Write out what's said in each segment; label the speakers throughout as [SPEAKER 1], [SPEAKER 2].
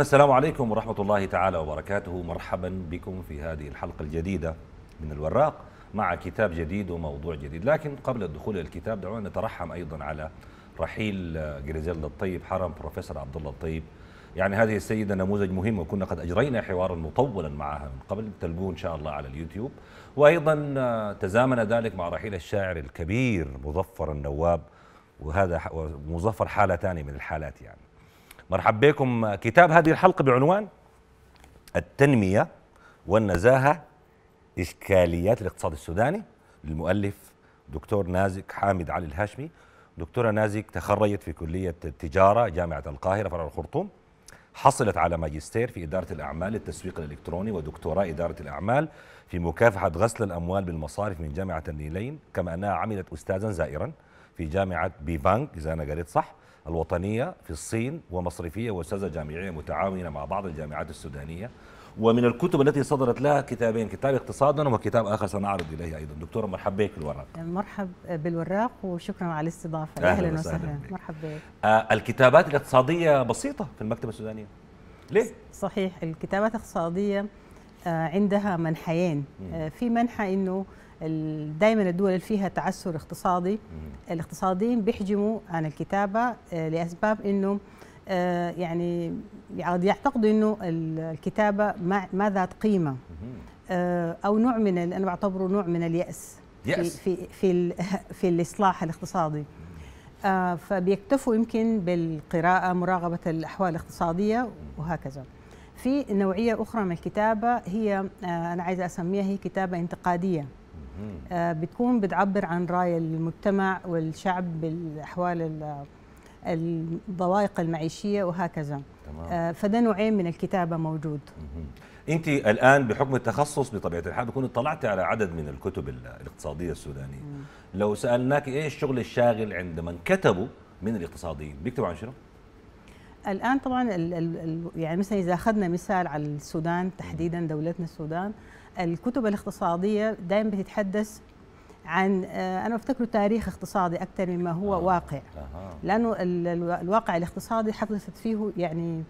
[SPEAKER 1] السلام عليكم ورحمة الله تعالى وبركاته مرحبا بكم في
[SPEAKER 2] هذه الحلقة الجديدة من الوراق مع كتاب جديد وموضوع جديد لكن قبل الدخول إلى الكتاب دعونا نترحم أيضا على رحيل جريزيلا الطيب حرم بروفيسور عبد الله الطيب يعني هذه السيدة نموذج مهم وكنا قد أجرينا حوارا مطولا معها من قبل تلقوه إن شاء الله على اليوتيوب وأيضا تزامن ذلك مع رحيل الشاعر الكبير مظفر النواب وهذا مظفر حالة ثانية من الحالات يعني مرحبا بكم كتاب هذه الحلقة بعنوان التنمية والنزاهة إشكاليات الاقتصاد السوداني للمؤلف دكتور نازك حامد علي الهاشمي دكتورة نازك تخرجت في كلية التجارة جامعة القاهرة فرع الخرطوم حصلت على ماجستير في إدارة الأعمال للتسويق الإلكتروني ودكتوراه إدارة الأعمال في مكافحة غسل الأموال بالمصارف من جامعة النيلين كما أنها عملت أستاذا زائرا في جامعة بيبانك إذا أنا قريت صح الوطنية في الصين ومصرفية وأستاذة جامعية متعاونة مع بعض الجامعات السودانية ومن الكتب التي صدرت لها كتابين كتاب اقتصادا وكتاب اخر سنعرض اليه ايضا دكتوره مرحبا بك الوراق
[SPEAKER 1] مرحب بالوراق وشكرا على الاستضافه اهلا, أهلا وسهلا مرحبا بك
[SPEAKER 2] آه الكتابات الاقتصاديه بسيطه في المكتبه السودانيه
[SPEAKER 1] ليه صحيح الكتابات الاقتصاديه آه، عندها منحيين آه، في منحى انه دايما الدول اللي فيها تعثر اقتصادي الاقتصاديين بيحجموا عن الكتابه آه، لاسباب انه آه، يعني يعتقدوا انه الكتابه ما ذات قيمه آه، او نوع من انا بعتبره نوع من الياس في في في, في الاصلاح الاقتصادي فبيكتفوا يمكن بالقراءه مراقبه الاحوال الاقتصاديه وهكذا في نوعيه اخرى من الكتابه هي انا عايزه اسميها هي كتابه انتقاديه آه، بتكون بتعبر عن رأي المجتمع والشعب بالأحوال الضوائق المعيشية وهكذا تمام. آه، فده نوعين من الكتابة موجود
[SPEAKER 2] أنت الآن بحكم التخصص بطبيعة الحال بكون اطلعت على عدد من الكتب الاقتصادية السودانية لو سألناك إيه الشغل الشاغل عند من كتبوا من الاقتصاديين بيكتبوا عن شنو؟
[SPEAKER 1] الآن طبعا الـ الـ يعني مثلا إذا أخذنا مثال على السودان تحديدا دولتنا السودان الكتب الاقتصادية دائما بتتحدث عن آه، انا افتكر تاريخ اقتصادي اكثر مما هو آه. واقع آه. لانه الواقع الاقتصادي حدثت فيه يعني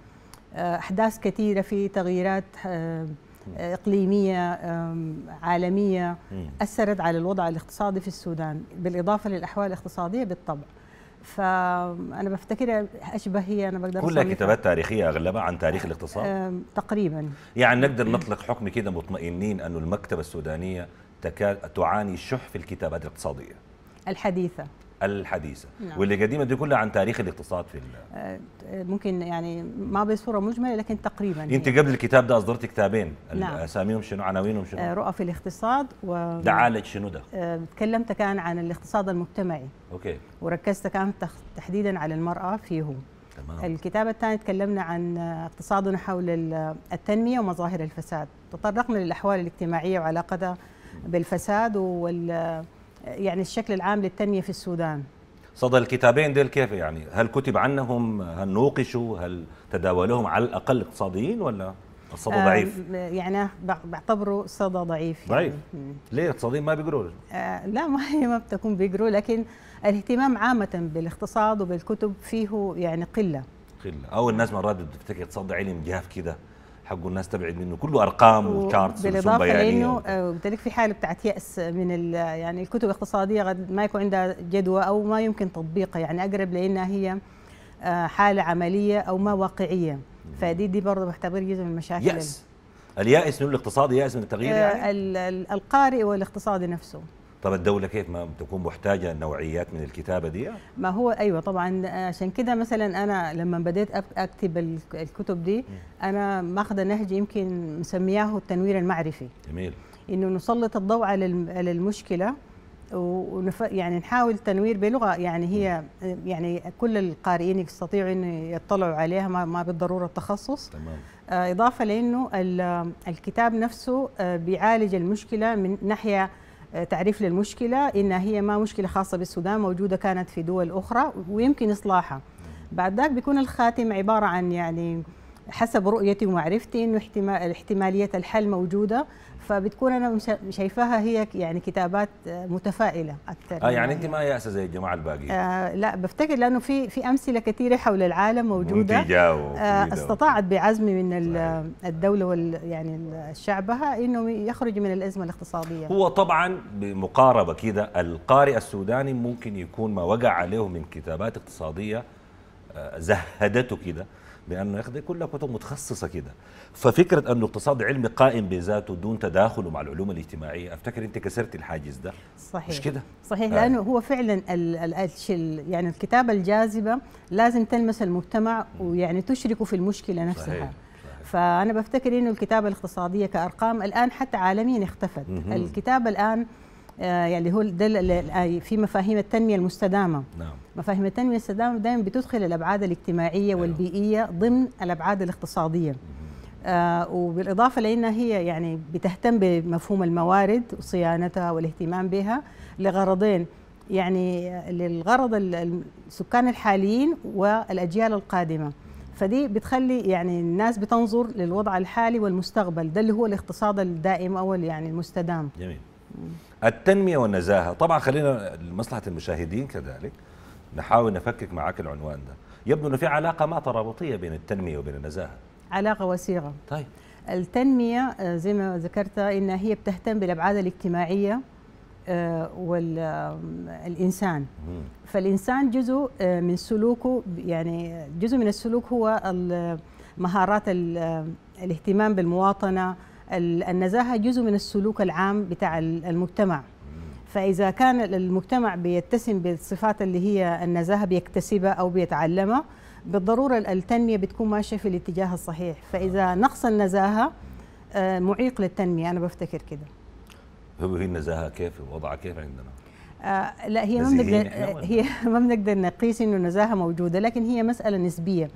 [SPEAKER 1] آه، احداث كثيره في تغييرات آه، اقليميه عالميه اثرت على الوضع الاقتصادي في السودان بالاضافه للاحوال الاقتصاديه بالطبع فانا بفتكرها اشبه هي انا بقدر كلها كتابات
[SPEAKER 2] تاريخيه اغلبها عن تاريخ الاقتصاد آه، تقريبا يعني نقدر نطلق حكم كده مطمئنين انه المكتبه السودانيه تكاد تعاني شح في الكتابات الاقتصاديه الحديثه الحديثه نعم. واللي قديمه دي كلها عن تاريخ الاقتصاد في
[SPEAKER 1] آه، ممكن يعني ما بصوره مجمله لكن تقريبا انت قبل
[SPEAKER 2] الكتاب ده اصدرت كتابين نعم. اساميهم شنو عناوينهم شنو آه،
[SPEAKER 1] رؤى في الاقتصاد و دعالج شنو ده آه، تكلمت كان عن الاقتصاد المجتمعي اوكي وركزت كان تحديدا على المراه فيه تمام. الكتاب الثاني تكلمنا عن اقتصادنا حول التنميه ومظاهر الفساد تطرقنا للاحوال الاجتماعيه وعلاقتها بالفساد وال يعني الشكل العام للتنمية في السودان
[SPEAKER 2] صدى الكتابين ديل كيف يعني هل كتب عنهم هل نوقشوا هل تداولوهم على الأقل اقتصاديين ولا الصدى آه ضعيف
[SPEAKER 1] يعني بعتبره صدى ضعيف يعني. ضعيف
[SPEAKER 2] ليه الاقتصاديين ما بيقروا
[SPEAKER 1] آه لا ما هي ما بتكون بيقروا لكن الاهتمام عامة بالاقتصاد وبالكتب فيه يعني قلة
[SPEAKER 2] قلة أو الناس مرات بتفتكر تصدى علم جاف كده حقه الناس تبعد منه كله ارقام وتشارتس بالاضافه لانه
[SPEAKER 1] قلت لك في حاله بتاعت ياس من يعني الكتب الاقتصاديه قد ما يكون عندها جدوى او ما يمكن تطبيقها يعني اقرب لانها هي آه، حاله عمليه او ما واقعيه فدي دي برضه بعتبر جزء من المشاكل يأس
[SPEAKER 2] اليائس من الاقتصاد يائس من التغيير يعني
[SPEAKER 1] آه، القارئ والاقتصادي نفسه
[SPEAKER 2] طب الدولة كيف ما تكون محتاجة نوعيات من الكتابة دي؟
[SPEAKER 1] ما هو أيوة طبعا عشان كده مثلا أنا لما بديت أكتب الكتب دي أنا ماخذة نهج يمكن مسمياه التنوير المعرفي جميل إنه نسلط الضوء على المشكلة ونف... يعني نحاول تنوير بلغه يعني هي يعني كل القارئين يستطيعوا ان يطلعوا عليها ما, ما بالضروره التخصص تمام. آه، اضافه لانه الكتاب نفسه آه، بيعالج المشكله من ناحيه تعريف للمشكلة إنها هي ما مشكلة خاصة بالسودان موجودة كانت في دول أخرى ويمكن إصلاحها بعد ذلك بيكون الخاتم عبارة عن يعني حسب رؤيتي ومعرفتي انه احتمال احتماليه الحل موجوده فبتكون انا شايفاها هي يعني كتابات متفائله اكثر اه يعني انت
[SPEAKER 2] ما يأسة زي الجماعه الباقيين
[SPEAKER 1] آه لا بفتكر لانه في في امثله كثيره حول العالم موجوده
[SPEAKER 2] آه استطاعت
[SPEAKER 1] بعزم من الدوله وال يعني شعبها انه يخرج من الازمه الاقتصاديه هو
[SPEAKER 2] طبعا بمقاربه كده القارئ السوداني ممكن يكون ما وقع عليه من كتابات اقتصاديه آه، زهدته كده بانه ياخذ كلها كتب متخصصه كده ففكره انه اقتصاد علمي قائم بذاته دون تداخله مع العلوم الاجتماعيه افتكر انت كسرت الحاجز ده
[SPEAKER 1] صحيح مش كده صحيح آه. لانه هو فعلا يعني الكتابه الجاذبه لازم تلمس المجتمع ويعني تشركه في المشكله نفسها صحيح. فانا بفتكر انه الكتابه الاقتصاديه كارقام الان حتى عالميا اختفت الكتابه الان آه، يعني هو ده آه، في مفاهيم التنميه المستدامه نعم مفاهيم التنميه المستدامه دائما بتدخل الابعاد الاجتماعيه أيوه. والبيئيه ضمن الابعاد الاقتصاديه آه وبالاضافه لانها هي يعني بتهتم بمفهوم الموارد وصيانتها والاهتمام بها لغرضين يعني للغرض السكان الحاليين والاجيال القادمه فدي بتخلي يعني الناس بتنظر للوضع الحالي والمستقبل ده اللي هو الاقتصاد الدائم او يعني المستدام
[SPEAKER 2] جميل التنمية والنزاهة طبعا خلينا لمصلحة المشاهدين كذلك نحاول نفكك معك العنوان ده يبدو أنه في علاقة ما ترابطية بين التنمية وبين النزاهة
[SPEAKER 1] علاقة وثيقة طيب التنمية آه، زي ما ذكرت إنها هي بتهتم بالأبعاد الاجتماعية آه، والإنسان فالإنسان جزء آه، من سلوكه يعني جزء من السلوك هو مهارات الاهتمام بالمواطنة النزاهه جزء من السلوك العام بتاع المجتمع فاذا كان المجتمع بيتسم بالصفات اللي هي النزاهه بيكتسبها او بيتعلمها بالضروره التنميه بتكون ماشيه في الاتجاه الصحيح فاذا نقص النزاهه آه، معيق للتنميه انا بفتكر كده
[SPEAKER 2] هو هي النزاهه كيف وضعها كيف عندنا
[SPEAKER 1] آه، لا هي ما بنقدر هي ما بنقدر نقيس انه النزاهه موجوده لكن هي مساله نسبيه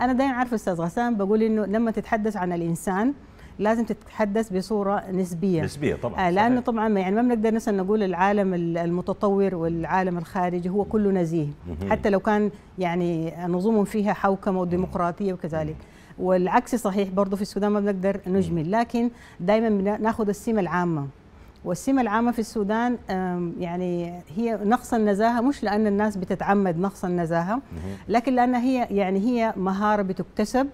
[SPEAKER 1] انا دايما عارفه استاذ غسان بقول انه لما تتحدث عن الانسان لازم تتحدث بصوره نسبيه نسبيه طبعا آه لانه طبعا يعني ما بنقدر مثلا نقول العالم المتطور والعالم الخارجي هو كله نزيه حتى لو كان يعني نظم فيها حوكمه وديمقراطيه وكذلك والعكس صحيح برضه في السودان ما بنقدر نجمل لكن دائما ناخذ السمه العامه والسمة العامة في السودان يعني هي نقص النزاهة مش لأن الناس بتتعمد نقص النزاهة لكن لأن هي يعني هي مهارة بتكتسب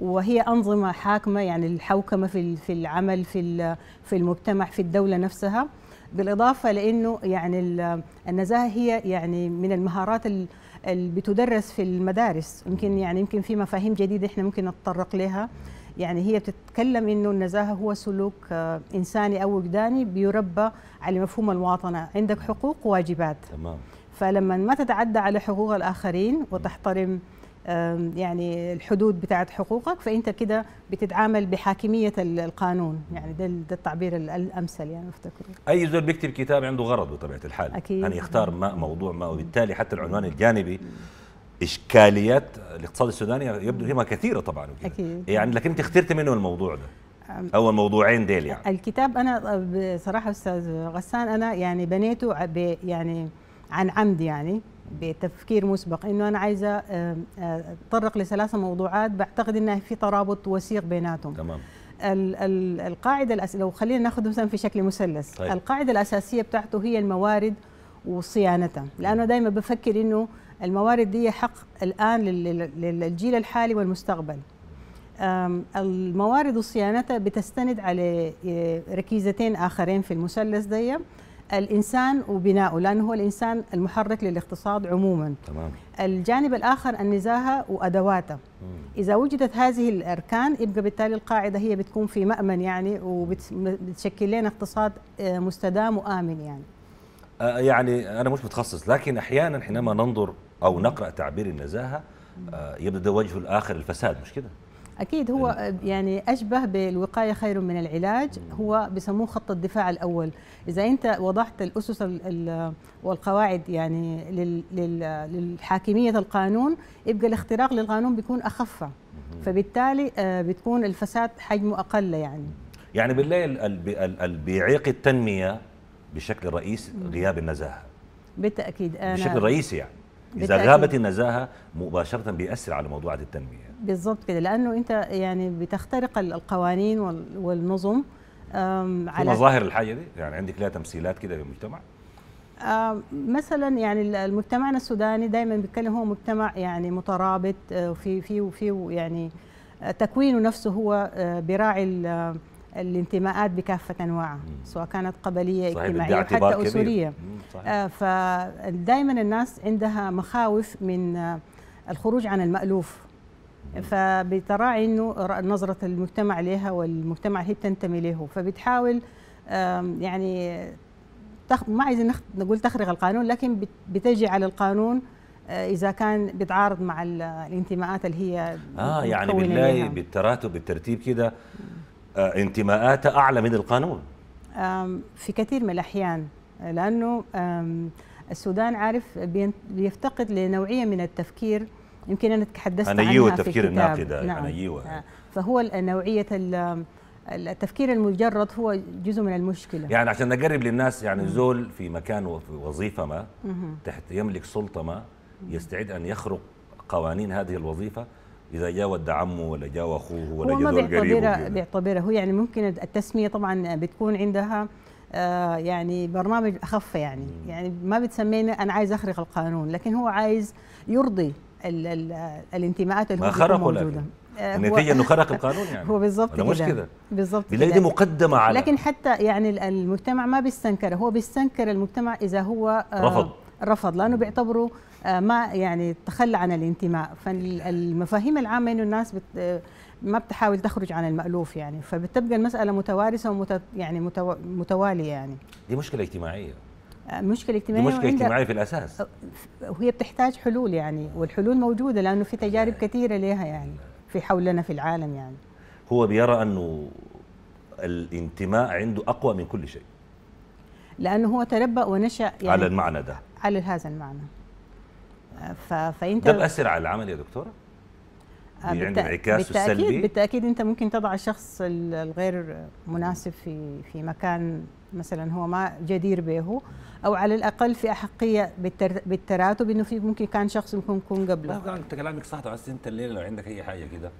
[SPEAKER 1] وهي أنظمة حاكمة يعني الحوكمة في في العمل في في المجتمع في الدولة نفسها بالإضافة لأنه يعني النزاهة هي يعني من المهارات اللي بتدرس في المدارس يمكن يعني يمكن في مفاهيم جديدة إحنا ممكن نتطرق لها يعني هي بتتكلم انه النزاهه هو سلوك آه، انساني او وجداني بيربى على مفهوم المواطنه عندك حقوق وواجبات. تمام. فلما ما تتعدى على حقوق الاخرين وتحترم يعني الحدود بتاعت حقوقك فانت كده بتتعامل بحاكميه القانون يعني ده, ده التعبير الامثل يعني افتكر
[SPEAKER 2] اي زول بيكتب كتاب عنده غرض بطبيعه الحال اكيد يعني يختار ما موضوع ما وبالتالي حتى العنوان الجانبي اشكاليات الاقتصاد السوداني يبدو هما كثيره طبعا
[SPEAKER 1] اكيد إيه، يعني
[SPEAKER 2] لكن انت اخترت منه الموضوع ده اول موضوعين ديل
[SPEAKER 1] يعني الكتاب انا أه، بصراحه استاذ غسان انا يعني بنيته يعني عن عمد يعني بتفكير مسبق انه انا عايزه اتطرق آه، آه، لثلاثه موضوعات بعتقد انها في ترابط وثيق بيناتهم تمام القاعده الأس... لو خلينا ناخذ مثلا في شكل مثلث طيب. القاعده الاساسيه بتاعته هي الموارد وصيانتها لانه دائما بفكر انه الموارد دي حق الان للجيل الحالي والمستقبل الموارد وصيانتها بتستند على آه، ركيزتين اخرين في المثلث دي الانسان وبنائه لانه هو الانسان المحرك للاقتصاد عموما تمام الجانب الاخر النزاهه وادواته اذا وجدت هذه الاركان يبقى بالتالي القاعده هي بتكون في مامن يعني وبتشكل لنا اقتصاد آه، مستدام وامن يعني
[SPEAKER 2] آه يعني انا مش متخصص لكن احيانا حينما ننظر او نقرا تعبير النزاهه آه يبدو ده وجه الاخر الفساد مش كده
[SPEAKER 1] اكيد هو إيه. يعني اشبه بالوقايه خير من العلاج هو بسموه خط الدفاع الاول اذا انت وضعت الاسس والقواعد يعني للحاكميه القانون يبقى الاختراق للقانون بيكون اخف فبالتالي آه، بتكون الفساد حجمه اقل يعني
[SPEAKER 2] يعني بالله اللي بيعيق التنميه بشكل رئيسي غياب النزاهه
[SPEAKER 1] بالتاكيد أنا بشكل رئيسي يعني اذا غابت
[SPEAKER 2] النزاهه مباشره بيأثر على موضوع التنميه
[SPEAKER 1] بالضبط كده لانه انت يعني بتخترق القوانين والنظم على مظاهر الحاجه
[SPEAKER 2] دي يعني عندك لها تمثيلات كده في المجتمع
[SPEAKER 1] مثلا يعني مجتمعنا السوداني دائما بيتكلم هو مجتمع يعني مترابط آه، في في في يعني تكوينه نفسه هو آه، براعي الانتماءات بكافة أنواعها سواء كانت قبلية اجتماعية حتى أسرية آه فدائما الناس عندها مخاوف من آه الخروج عن المألوف فبتراعي أنه نظرة المجتمع لها والمجتمع هي بتنتمي له فبتحاول آه يعني تخ... ما عايزين نقول تخرق القانون لكن بتجي على القانون آه، اذا كان بيتعارض مع الانتماءات اللي هي اه يعني بالله
[SPEAKER 2] بالتراتب بالترتيب كده آه، انتماءات أعلى من القانون
[SPEAKER 1] في كثير من الأحيان لأنه السودان عارف بيفتقد لنوعية من التفكير يمكن أنا تحدثت عنها ايوه التفكير الناقد نعم. ايوه فهو نوعية التفكير المجرد هو جزء من المشكله يعني
[SPEAKER 2] عشان نقرب للناس يعني زول في مكان وفي وظيفه ما تحت يملك سلطه ما يستعد ان يخرق قوانين هذه الوظيفه اذا جاء ود عمه ولا جاء اخوه ولا جاء بيعتبرها
[SPEAKER 1] بيعتبرها هو يعني ممكن التسميه طبعا بتكون عندها آه، يعني برنامج اخف يعني يعني ما بتسميني انا عايز اخرق القانون لكن هو عايز يرضي الـ الـ الانتماءات اللي هو موجوده آه، النتيجه انه خرق القانون يعني هو بالظبط كده مش كده بالظبط كده دي
[SPEAKER 2] مقدمه على لكن
[SPEAKER 1] حتى يعني المجتمع ما بيستنكره هو بيستنكر المجتمع اذا هو آه، رفض رفض لانه بيعتبروا آه، ما يعني تخلى عن الانتماء فالمفاهيم العامه انه الناس بت آه، ما بتحاول تخرج عن المألوف يعني فبتبقى المسألة متوارثة ومت يعني متو... متوالية يعني
[SPEAKER 2] دي مشكلة اجتماعية
[SPEAKER 1] آه، مشكلة اجتماعية مشكلة اجتماعية في الأساس وهي بتحتاج حلول يعني والحلول موجودة لأنه في تجارب كثيرة لها يعني في حولنا في العالم يعني
[SPEAKER 2] هو بيرى أنه الانتماء عنده أقوى من كل شيء
[SPEAKER 1] لأنه هو تربى ونشأ يعني على المعنى ده على هذا المعنى فانت ده بأثر
[SPEAKER 2] على العمل يا دكتوره؟ آه، يعني انعكاسه بالتأكيد
[SPEAKER 1] بالتاكيد انت ممكن تضع الشخص الغير مناسب في في مكان مثلا هو ما جدير به او على الاقل في احقيه بالتراتب انه في ممكن كان شخص ممكن يكون قبله
[SPEAKER 2] لا انت كلامك صح انت الليله لو عندك اي حاجه كده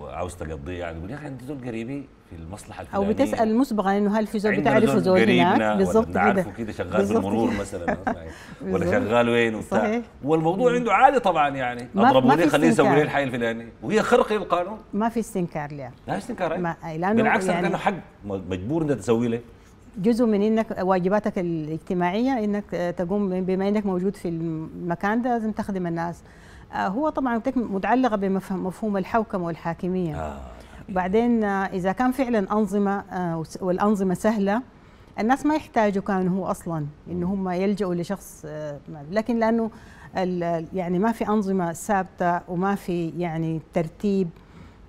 [SPEAKER 2] وعاوز تقضيه يعني يقول يا اخي انت زول قريبي في المصلحه الفلانيه او بتسال
[SPEAKER 1] مسبقا انه هل في زول بتعرفه زول هناك بالظبط كده كده شغال بالمرور مثلا ولا شغال
[SPEAKER 2] وين وبتاع صحيح والموضوع عنده عادي طبعا يعني اضربوا لي خليه يسوي لي الحي الفلاني وهي خرق للقانون
[SPEAKER 1] ما في استنكار لها لا استنكار لانه بالعكس يعني لانه حق
[SPEAKER 2] مجبور انت تسوي له
[SPEAKER 1] جزء من انك واجباتك الاجتماعيه انك تقوم بما انك موجود في المكان ده لازم تخدم الناس آه، هو طبعا متعلقه بمفهوم مفهوم الحوكمه والحاكميه آه. بعدين آه، اذا كان فعلا انظمه آه، والانظمه سهله الناس ما يحتاجوا كان هو اصلا ان هم يلجؤوا لشخص لكن لانه يعني ما في انظمه ثابته وما في يعني ترتيب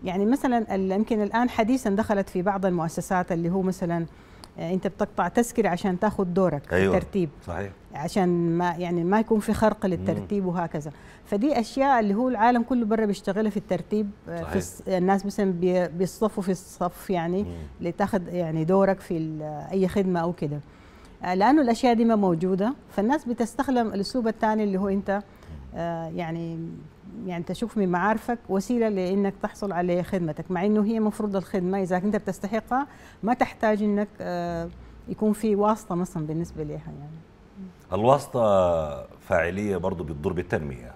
[SPEAKER 1] يعني مثلا يمكن الان حديثا دخلت في بعض المؤسسات اللي هو مثلا انت بتقطع تذكره عشان تاخذ دورك أيوة. في الترتيب صحيح عشان ما يعني ما يكون في خرق للترتيب وهكذا فدي اشياء اللي هو العالم كله برا بيشتغلها في الترتيب آه، صحيح. في الناس مثلا بيصطفوا في الصف يعني لتاخذ يعني دورك في اي خدمه او كده آه، لانه الاشياء دي ما موجوده فالناس بتستخدم الاسلوب الثاني اللي هو انت آه، يعني يعني تشوف من معارفك وسيله لانك تحصل على خدمتك مع انه هي المفروض الخدمه اذا انت بتستحقها ما تحتاج انك يكون في واسطه مثلا بالنسبه لها يعني
[SPEAKER 2] الواسطة فاعلية برضه بتضر بالتنمية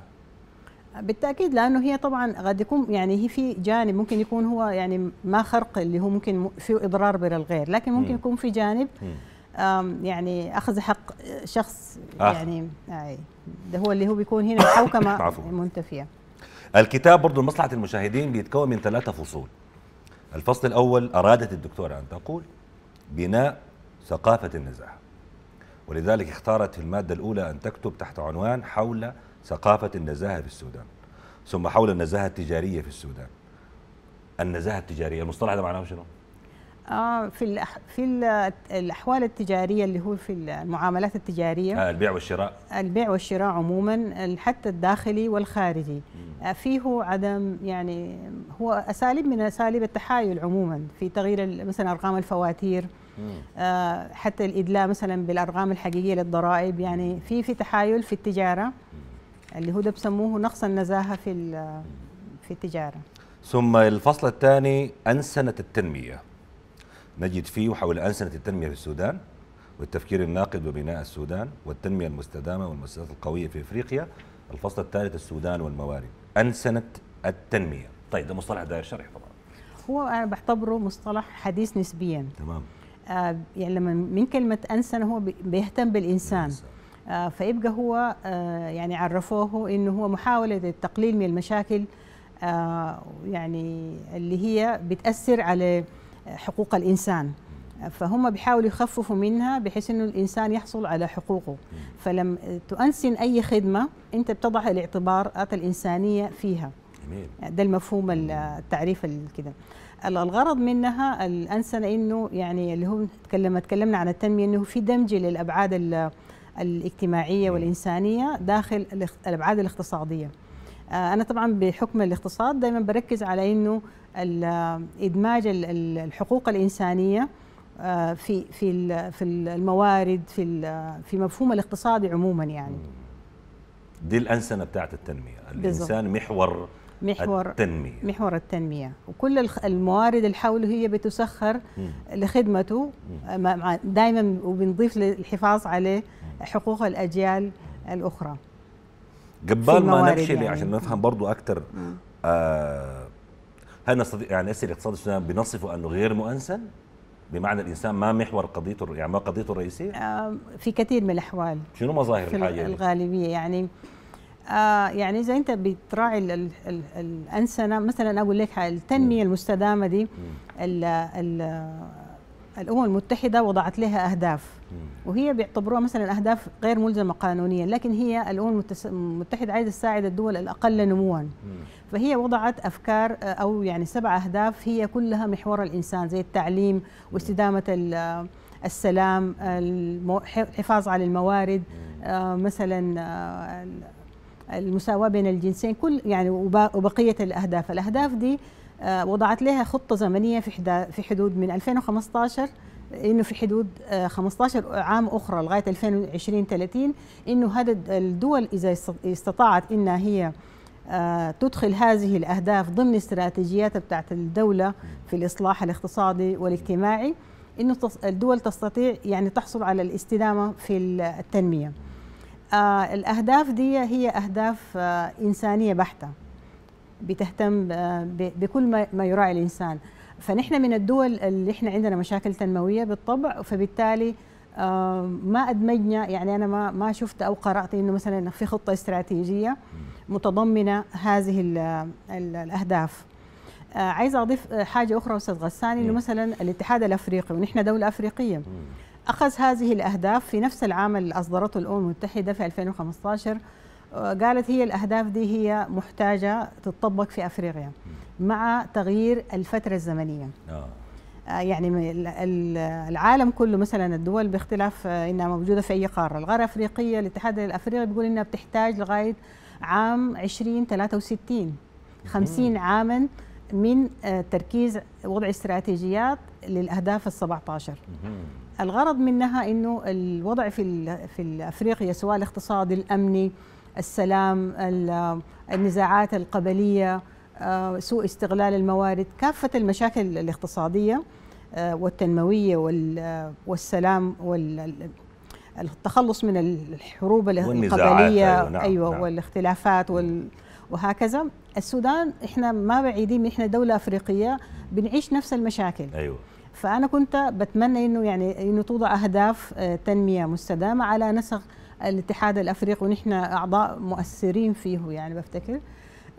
[SPEAKER 1] بالتاكيد لانه هي طبعا قد يكون يعني هي في جانب ممكن يكون هو يعني ما خرق اللي هو ممكن فيه اضرار بالغير الغير لكن ممكن يكون في جانب يعني اخذ حق شخص يعني ده هو اللي هو بيكون هنا محوكمه منتفيه
[SPEAKER 2] الكتاب برضه لمصلحه المشاهدين بيتكون من ثلاثه فصول الفصل الاول ارادت الدكتوره ان تقول بناء ثقافه النزاهه ولذلك اختارت في المادة الأولى أن تكتب تحت عنوان حول ثقافة النزاهة في السودان ثم حول النزاهة التجارية في السودان النزاهة التجارية المصطلح هذا معناه شنو؟
[SPEAKER 1] آه في الأح في الاحوال التجاريه اللي هو في المعاملات التجاريه آه البيع والشراء البيع والشراء عموما حتى الداخلي والخارجي آه فيه عدم يعني هو اساليب من اساليب التحايل عموما في تغيير مثلا ارقام الفواتير آه، حتى الادلاء مثلا بالارقام الحقيقيه للضرائب يعني في في تحايل في التجاره اللي هو ده بسموه نقص النزاهه في في التجاره
[SPEAKER 2] ثم الفصل الثاني أنسنة التنمية نجد فيه حول أنسنة التنمية في السودان والتفكير الناقد وبناء السودان والتنمية المستدامة والمؤسسات القوية في إفريقيا الفصل الثالث السودان والموارد أنسنة التنمية طيب ده مصطلح داير شرح طبعا
[SPEAKER 1] هو أنا بعتبره مصطلح حديث نسبيا تمام آه، يعني لما من كلمه انسن هو بيهتم بالانسان آه، فيبقى هو آه، يعني عرفوه انه هو محاوله التقليل من المشاكل يعني اللي هي بتاثر على حقوق الانسان فهم بيحاولوا يخففوا منها بحيث انه الانسان يحصل على حقوقه فلما تؤنسن اي خدمه انت بتضع الاعتبارات الانسانيه فيها جميل ده المفهوم التعريف كده الغرض منها الانسنه انه يعني اللي هو تكلم تكلمنا عن التنميه انه في دمج للابعاد الاجتماعيه والانسانيه داخل الابعاد الاقتصاديه آه، انا طبعا بحكم الاقتصاد دائما بركز على انه ادماج الحقوق الانسانيه آه، في في في الموارد في في مفهوم الاقتصادي عموما يعني
[SPEAKER 2] دي الانسنه بتاعت التنميه الانسان محور محور التنمية
[SPEAKER 1] محور التنمية وكل الموارد اللي حوله هي بتسخر لخدمته دائما وبنضيف للحفاظ على حقوق الأجيال الأخرى
[SPEAKER 2] قبل ما نمشي يعني. عشان نفهم برضو أكثر آه هل نستطيع يعني أسئلة الاقتصاد السوداني بنصفه انه غير مؤنسن؟ بمعنى الانسان ما محور قضيته يعني ما قضيته الرئيسيه؟ آه
[SPEAKER 1] في كثير من الاحوال شنو مظاهر الحاجه؟ في الغالبيه يعني آه يعني اذا انت بتراعي الـ الـ الـ الانسنه مثلا اقول لك التنميه المستدامه دي الـ الـ الامم المتحده وضعت لها اهداف وهي بيعتبروها مثلا اهداف غير ملزمه قانونيا لكن هي الامم المتحده عايزه تساعد الدول الاقل نموا فهي وضعت افكار آه، او يعني سبع اهداف هي كلها محور الانسان زي التعليم واستدامه السلام الحفاظ على الموارد آه، مثلا آه، المساواه بين الجنسين كل يعني وبقيه الاهداف الاهداف دي آه، وضعت لها خطه زمنيه في في حدود من 2015 انه في حدود 15 آه، عام اخرى لغايه 2020 30 انه هذا الدول اذا استطاعت انها هي آه، تدخل هذه الاهداف ضمن استراتيجيات بتاعت الدوله في الاصلاح الاقتصادي والاجتماعي انه الدول تستطيع يعني تحصل على الاستدامه في التنميه. آه، الأهداف دي هي أهداف آه، إنسانية بحتة بتهتم آه، بكل ما, يراعي الإنسان فنحن من الدول اللي احنا عندنا مشاكل تنموية بالطبع فبالتالي ما أدمجنا يعني أنا ما ما شفت أو قرأت إنه مثلا في خطة استراتيجية متضمنة هذه الأهداف عايزة أضيف حاجة أخرى أستاذ غساني إنه مثلا الاتحاد الأفريقي ونحن دولة أفريقية أخذ هذه الأهداف في نفس العام اللي أصدرته الأمم المتحدة في 2015 آه، قالت هي الأهداف دي هي محتاجة تطبق في أفريقيا مع تغيير الفترة الزمنية آه. آه، يعني العالم كله مثلا الدول باختلاف آه، انها موجوده في اي قاره، الغار افريقيه الاتحاد الافريقي بيقول انها بتحتاج لغايه عام 2063 50 عاما من تركيز وضع استراتيجيات للاهداف ال 17 الغرض منها انه الوضع في في افريقيا سواء الاقتصاد الامني السلام النزاعات القبليه آه، سوء استغلال الموارد كافه المشاكل الاقتصاديه آه، والتنمويه آه، والسلام والتخلص من الحروب القبليه ايوه, نعم, أيوة، نعم. والاختلافات وهكذا السودان احنا ما بعيدين احنا دوله افريقيه بنعيش نفس المشاكل ايوه فانا كنت بتمنى انه يعني انه توضع اهداف آه، تنميه مستدامه على نسق الاتحاد الافريقي ونحن اعضاء مؤثرين فيه يعني بفتكر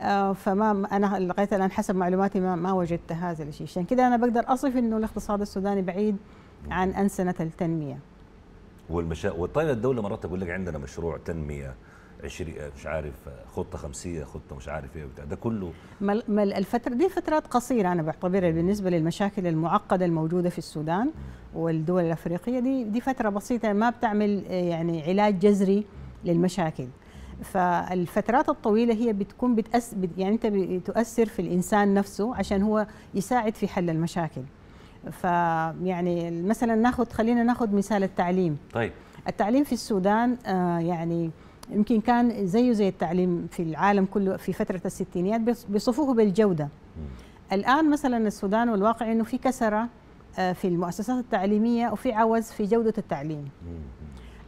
[SPEAKER 1] آه، فما انا لغايه الان حسب معلوماتي ما, ما وجدت هذا الشيء عشان كده انا بقدر اصف انه الاقتصاد السوداني بعيد عن انسنه التنميه
[SPEAKER 2] والمشا... وطيب الدوله مرات تقول لك عندنا مشروع تنميه 20 آه، مش عارف آه، خطه خمسيه خطه مش عارف ايه وبتاع ده كله
[SPEAKER 1] ما الفتره دي فترات قصيره انا بعتبرها بالنسبه للمشاكل المعقده الموجوده في السودان والدول الافريقيه دي دي فتره بسيطه ما بتعمل آه، يعني علاج جذري للمشاكل فالفترات الطويلة هي بتكون بتأس يعني أنت بتؤثر في الإنسان نفسه عشان هو يساعد في حل المشاكل فيعني مثلا ناخذ خلينا ناخذ مثال التعليم طيب التعليم في السودان يعني يمكن كان زيه زي التعليم في العالم كله في فترة الستينيات بيصفوه بالجودة الآن مثلا السودان والواقع أنه في كسرة آه، في المؤسسات التعليمية وفي عوز في جودة التعليم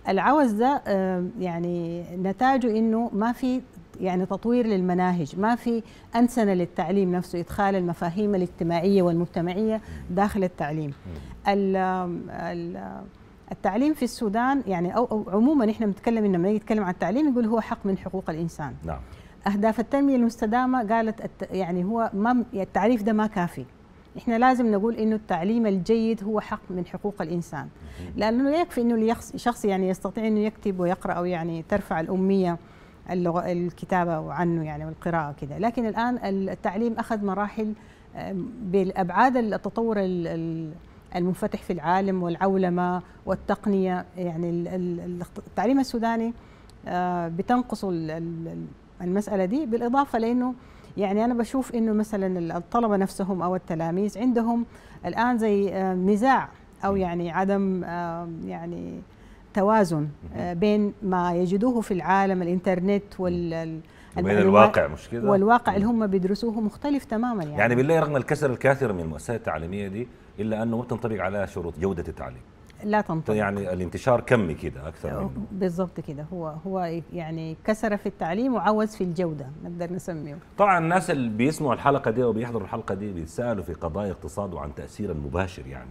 [SPEAKER 1] العوز ده آه، يعني نتاجه أنه ما في يعني تطوير للمناهج ما في أنسنة للتعليم نفسه إدخال المفاهيم الاجتماعية والمجتمعية داخل التعليم ال ال التعليم في السودان يعني أو عموما احنا بنتكلم لما نتكلم عن التعليم يقول هو حق من حقوق الانسان نعم اهداف التنميه المستدامه قالت يعني هو ما يعني التعريف ده ما كافي احنا لازم نقول انه التعليم الجيد هو حق من حقوق الانسان لانه يكفي انه شخص يعني يستطيع انه يكتب ويقرا او يعني ترفع الاميه اللغه الكتابه عنه يعني والقراءه كده لكن الان التعليم اخذ مراحل بالابعاد التطور ال المنفتح في العالم والعولمه والتقنيه يعني التعليم السوداني آه، بتنقص المساله دي بالاضافه لانه يعني انا بشوف انه مثلا الطلبه نفسهم او التلاميذ عندهم الان زي آه، نزاع او يعني عدم آه، يعني توازن بين ما يجدوه في العالم الانترنت وال
[SPEAKER 2] وبين الواقع مش كده والواقع
[SPEAKER 1] اللي هم بيدرسوه مختلف تماما يعني يعني بالله
[SPEAKER 2] رغم الكسر الكاثر من المؤسسات التعليميه دي الا انه ما بتنطبق عليها شروط جوده التعليم لا تنطبق يعني الانتشار كمي كده اكثر من
[SPEAKER 1] بالضبط كده هو هو يعني كسر في التعليم وعوز في الجوده نقدر نسميه
[SPEAKER 2] طبعا الناس اللي بيسمعوا الحلقه دي وبيحضروا الحلقه دي بيتسالوا في قضايا اقتصاد وعن تاثير المباشر يعني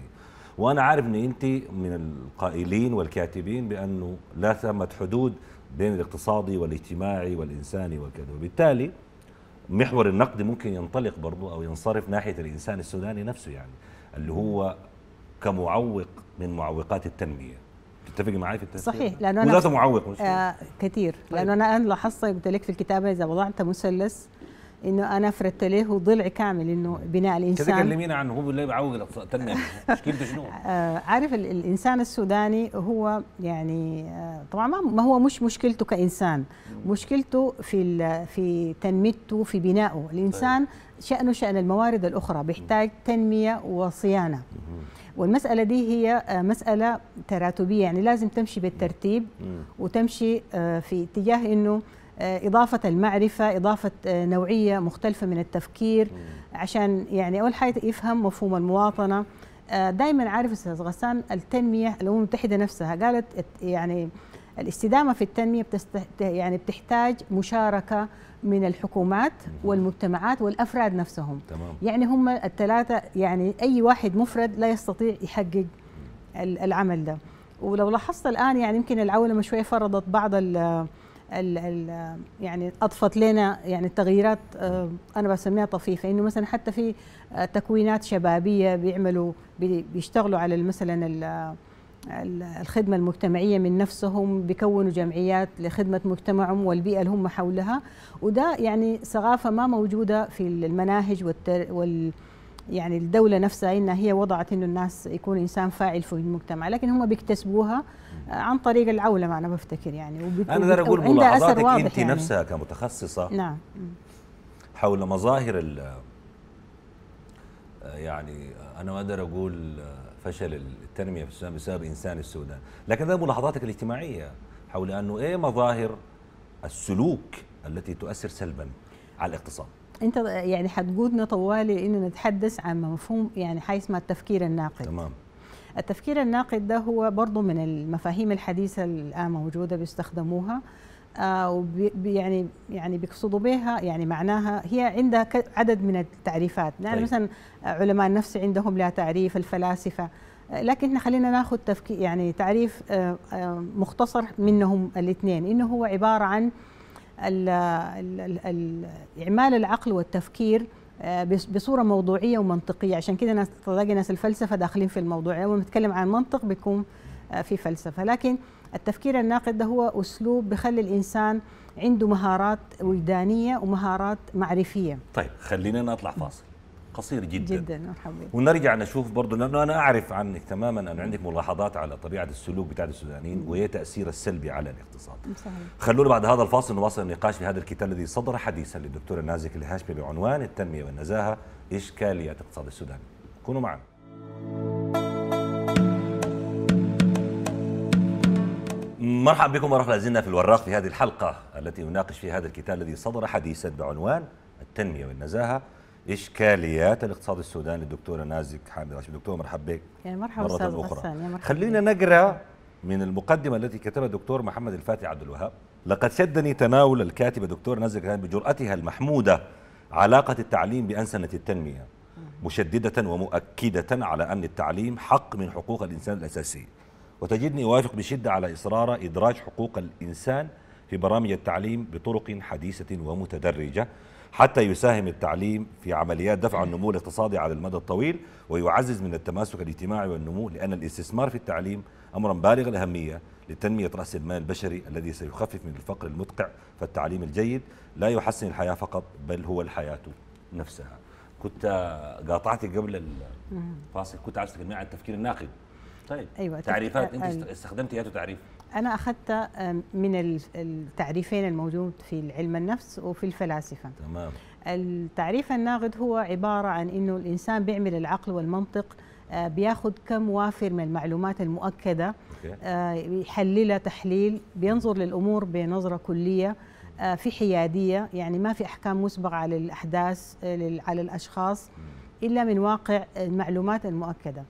[SPEAKER 2] وانا عارف ان انت من القائلين والكاتبين بانه لا ثمه حدود بين الاقتصادي والاجتماعي والانساني وكذا وبالتالي محور النقد ممكن ينطلق برضه او ينصرف ناحيه الانسان السوداني نفسه يعني اللي هو كمعوق من معوقات التنميه تتفق معي في التفسير صحيح لانه انا وذاته معوق مش آه
[SPEAKER 1] كثير طيب. لانه انا انا لاحظت قلت لك في الكتابه اذا وضعت مثلث انه انا فردت له ضلع كامل انه بناء الانسان كده كلمينا
[SPEAKER 2] عنه هو اللي بيعوق التنميه مشكلته
[SPEAKER 1] شنو؟ آه عارف الانسان السوداني هو يعني آه طبعا ما هو مش مشكلته كانسان مشكلته في في تنميته في بنائه الانسان طيب. شأنه شأن الموارد الأخرى بيحتاج تنمية وصيانة والمسألة دي هي آه، مسألة تراتبية يعني لازم تمشي بالترتيب وتمشي آه، في اتجاه أنه آه، إضافة المعرفة إضافة نوعية مختلفة من التفكير عشان يعني أول حاجة يفهم مفهوم المواطنة دائما عارف استاذ غسان التنميه الامم المتحده نفسها قالت يعني الاستدامه في التنميه بتست يعني بتحتاج مشاركه من الحكومات والمجتمعات والافراد نفسهم تمام. يعني هم الثلاثه يعني اي واحد مفرد لا يستطيع يحقق العمل ده ولو لاحظت الان يعني يمكن العولمه شويه فرضت بعض ال ال الـ يعني اضفت لنا يعني التغييرات آه، انا بسميها طفيفه انه مثلا حتى في تكوينات شبابيه بيعملوا بيشتغلوا على مثلا الخدمة المجتمعية من نفسهم بيكونوا جمعيات لخدمة مجتمعهم والبيئة اللي هم حولها وده يعني ثقافة ما موجودة في المناهج والتر وال يعني الدولة نفسها إنها هي وضعت إنه الناس يكون إنسان فاعل في المجتمع لكن هم بيكتسبوها عن طريق العولمة أنا بفتكر يعني وبت... أنا دار أقول ملاحظاتك أنت يعني. نفسها
[SPEAKER 2] كمتخصصة نعم حول مظاهر ال يعني أنا ما أقدر أقول فشل التنميه في السودان بسبب انسان السودان، لكن ذا ملاحظاتك الاجتماعيه حول انه ايه مظاهر السلوك التي تؤثر سلبا على الاقتصاد.
[SPEAKER 1] انت يعني حتقودنا طوالي انه نتحدث عن مفهوم يعني ما التفكير الناقد. تمام. التفكير الناقد ده هو برضه من المفاهيم الحديثه الان موجوده بيستخدموها آه، ويعني يعني بيقصدوا بها يعني معناها هي عندها عدد من التعريفات يعني طيب. مثلا علماء النفس عندهم لا تعريف الفلاسفه لكن احنا خلينا ناخذ تفكير يعني تعريف آه، آه، مختصر منهم الاثنين انه هو عباره عن اعمال العقل والتفكير بصوره موضوعيه ومنطقيه عشان كده ناس تلاقي ناس الفلسفه داخلين في الموضوع اول يعني ما نتكلم عن منطق بيكون في فلسفه لكن التفكير الناقد ده هو اسلوب بخلي الانسان عنده مهارات وجدانيه ومهارات معرفيه
[SPEAKER 2] طيب خلينا نطلع فاصل قصير جدا جدا مرحبا ونرجع نشوف برضه لانه انا اعرف عنك تماما انه عندك ملاحظات على طبيعه السلوك بتاع السودانيين وهي تاثير السلبي على الاقتصاد صحيح خلونا بعد هذا الفاصل نواصل النقاش في هذا الكتاب الذي صدر حديثا للدكتوره نازك الهاشمي بعنوان التنميه والنزاهه اشكاليات اقتصاد السودان كونوا معنا مرحبا بكم ورحمة لازلنا في الوراق في هذه الحلقة التي نناقش فيها هذا الكتاب الذي صدر حديثا بعنوان التنمية والنزاهة إشكاليات الاقتصاد السوداني للدكتورة نازك حامد راشد دكتور مرحبا بك
[SPEAKER 1] يا مرحبا مرة أستاذ أخرى يا مرحب
[SPEAKER 2] خلينا نقرأ من المقدمة التي كتبها الدكتور محمد الفاتح عبد الوهاب لقد شدني تناول الكاتبة دكتور نازك بجرأتها المحمودة علاقة التعليم بأنسنة التنمية مشددة ومؤكدة على أن التعليم حق من حقوق الإنسان الأساسية وتجدني أوافق بشدة على إصرار إدراج حقوق الإنسان في برامج التعليم بطرق حديثة ومتدرجة حتى يساهم التعليم في عمليات دفع النمو الاقتصادي على المدى الطويل ويعزز من التماسك الاجتماعي والنمو لأن الاستثمار في التعليم أمرا بالغ الأهمية لتنمية رأس المال البشري الذي سيخفف من الفقر المدقع فالتعليم الجيد لا يحسن الحياة فقط بل هو الحياة نفسها كنت آه، قاطعتك قبل الفاصل كنت عايز تكلمي عن التفكير الناقد طيب
[SPEAKER 1] ايوه تعريفات آه، انت آه. استخدمتي هاتوا تعريف انا اخذت آه، من التعريفين الموجود في علم النفس وفي الفلاسفه تمام التعريف الناقد هو عباره عن انه الانسان بيعمل العقل والمنطق بياخذ كم وافر من المعلومات المؤكده يحللها تحليل بينظر للامور بنظره كليه في حياديه يعني ما في احكام مسبقه على الاحداث على الاشخاص الا من واقع المعلومات المؤكده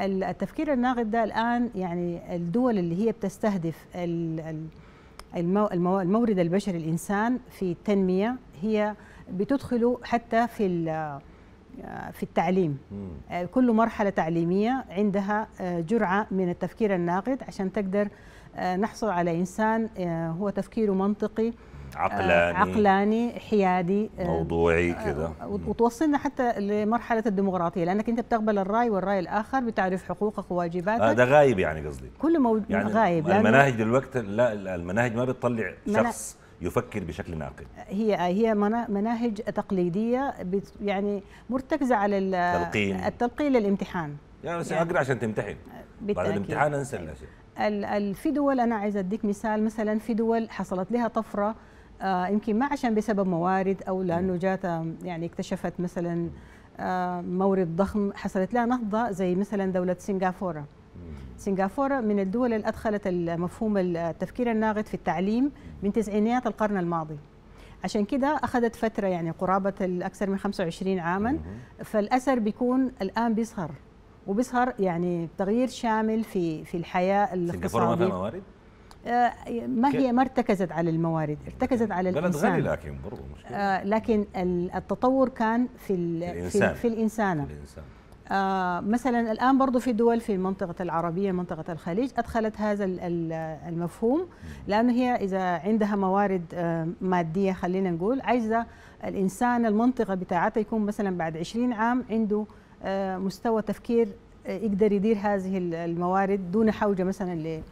[SPEAKER 1] التفكير الناقد ده الان يعني الدول اللي هي بتستهدف المورد البشري الانسان في التنميه هي بتدخله حتى في في التعليم آه، كل مرحله تعليميه عندها آه، جرعه من التفكير الناقد عشان تقدر آه، نحصل على انسان هو تفكيره منطقي عقلاني آه، عقلاني حيادي آه، موضوعي كده آه، وتوصلنا حتى لمرحله الديمقراطيه لانك انت بتقبل الراي والراي الاخر بتعرف حقوقك وواجباتك هذا آه
[SPEAKER 2] غايب يعني قصدي كله
[SPEAKER 1] موجود يعني غايب المناهج
[SPEAKER 2] دلوقتي لا المناهج ما بتطلع شخص يفكر بشكل ناقد
[SPEAKER 1] هي هي مناهج تقليديه يعني مرتكزه على التلقين التلقين للامتحان
[SPEAKER 2] يعني بس يعني اقرا عشان تمتحن
[SPEAKER 1] بعد الامتحان انسى الاشياء في دول انا عايز اديك مثال مثلا في دول حصلت لها طفره آه يمكن ما عشان بسبب موارد او لانه جات يعني اكتشفت مثلا آه مورد ضخم حصلت لها نهضه زي مثلا دوله سنغافوره سنغافوره من الدول اللي ادخلت مفهوم التفكير الناقد في التعليم من تسعينيات القرن الماضي عشان كده اخذت فتره يعني قرابه اكثر من 25 عاما فالاثر بيكون الان بيظهر وبيظهر يعني تغيير شامل في في الحياه الاقتصاديه سنغافوره ما فيها موارد؟ آه، ما هي ما ارتكزت على الموارد ارتكزت على الانسان بلد غني
[SPEAKER 2] لكن برضه مشكله
[SPEAKER 1] آه، لكن التطور كان في الانسان في, الانسان, الانسانه, في الإنسان. آه مثلا الآن برضو في دول في المنطقة العربية منطقة الخليج أدخلت هذا المفهوم لأنه هي إذا عندها موارد آه مادية خلينا نقول عايزة الإنسان المنطقة بتاعتها يكون مثلا بعد 20 عام عنده آه مستوى تفكير آه، يقدر يدير هذه الموارد دون حوجة مثلا ل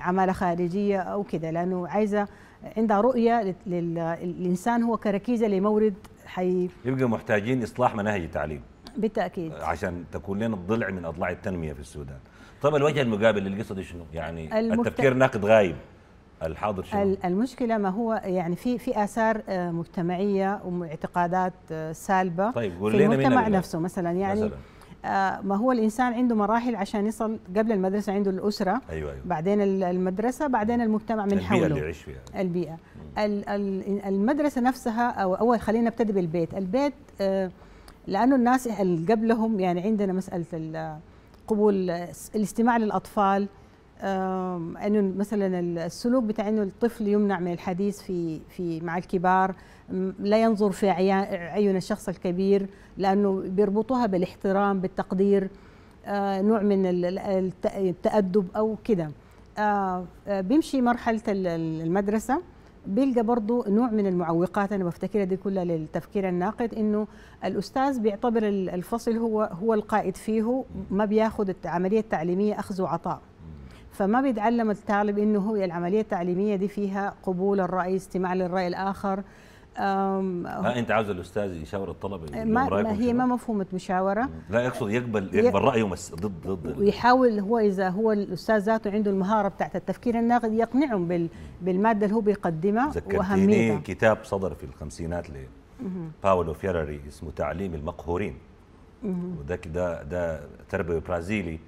[SPEAKER 1] عماله خارجيه او كده لانه عايزه عندها رؤيه للانسان هو كركيزه لمورد حي
[SPEAKER 2] يبقى محتاجين اصلاح مناهج التعليم بالتاكيد عشان تكون لنا الضلع من اضلاع التنميه في السودان طب الوجه المقابل للقصه دي شنو يعني المفت... التفكير ناقد غايب الحاضر شنو
[SPEAKER 1] المشكله ما هو يعني في في اثار آه، مجتمعيه واعتقادات آه، سالبه طيب في المجتمع نفسه مثلا يعني مثلاً. آه، ما هو الانسان عنده مراحل عشان يصل قبل المدرسه عنده الاسره أيوة أيوة. بعدين المدرسه بعدين المجتمع من البيئة حوله اللي يعيش فيها البيئه المدرسه نفسها او اول خلينا نبتدي بالبيت البيت آه، لانه الناس اللي قبلهم يعني عندنا مساله قبول آه، الاستماع للاطفال انه مثلا السلوك بتاع انه الطفل يمنع من الحديث في في مع الكبار لا ينظر في عيون الشخص الكبير لانه بيربطوها بالاحترام بالتقدير آه، نوع من التأدب او كده آه، آه، بيمشي مرحله المدرسه بيلقى برضه نوع من المعوقات انا بفتكرها دي كلها للتفكير الناقد انه الاستاذ بيعتبر الفصل هو هو القائد فيه ما بياخذ العمليه التعليميه اخذ وعطاء فما بيتعلم الطالب انه هو العمليه التعليميه دي فيها قبول الراي استماع للراي الاخر ها
[SPEAKER 2] انت عاوز الاستاذ يشاور الطلبه ما, ما هي
[SPEAKER 1] ما مفهومه مشاوره
[SPEAKER 2] لا يقصد يقبل يقبل رايه ضد ضد
[SPEAKER 1] ويحاول هو اذا هو الاستاذ ذاته عنده المهاره بتاعت التفكير الناقد يقنعهم بال بالماده اللي هو بيقدمها واهميتها
[SPEAKER 2] كتاب صدر في الخمسينات ل باولو فيراري اسمه تعليم المقهورين وده ده ده تربوي برازيلي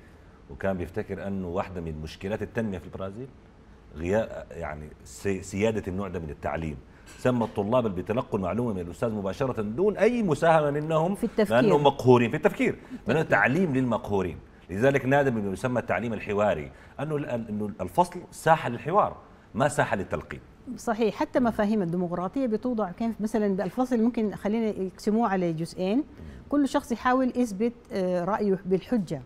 [SPEAKER 2] وكان بيفتكر انه واحده من مشكلات التنميه في البرازيل غياء يعني سياده النوع ده من التعليم سمى الطلاب اللي بيتلقوا المعلومه من الاستاذ مباشره دون اي مساهمه منهم في التفكير لانهم مقهورين في التفكير لانه التعليم للمقهورين لذلك نادى بما يسمى التعليم الحواري انه انه الفصل ساحه للحوار ما ساحه للتلقين
[SPEAKER 1] صحيح حتى مفاهيم الديمقراطيه بتوضع كيف مثلا الفصل ممكن خلينا يقسموه على جزئين كل شخص يحاول يثبت آه، رايه بالحجه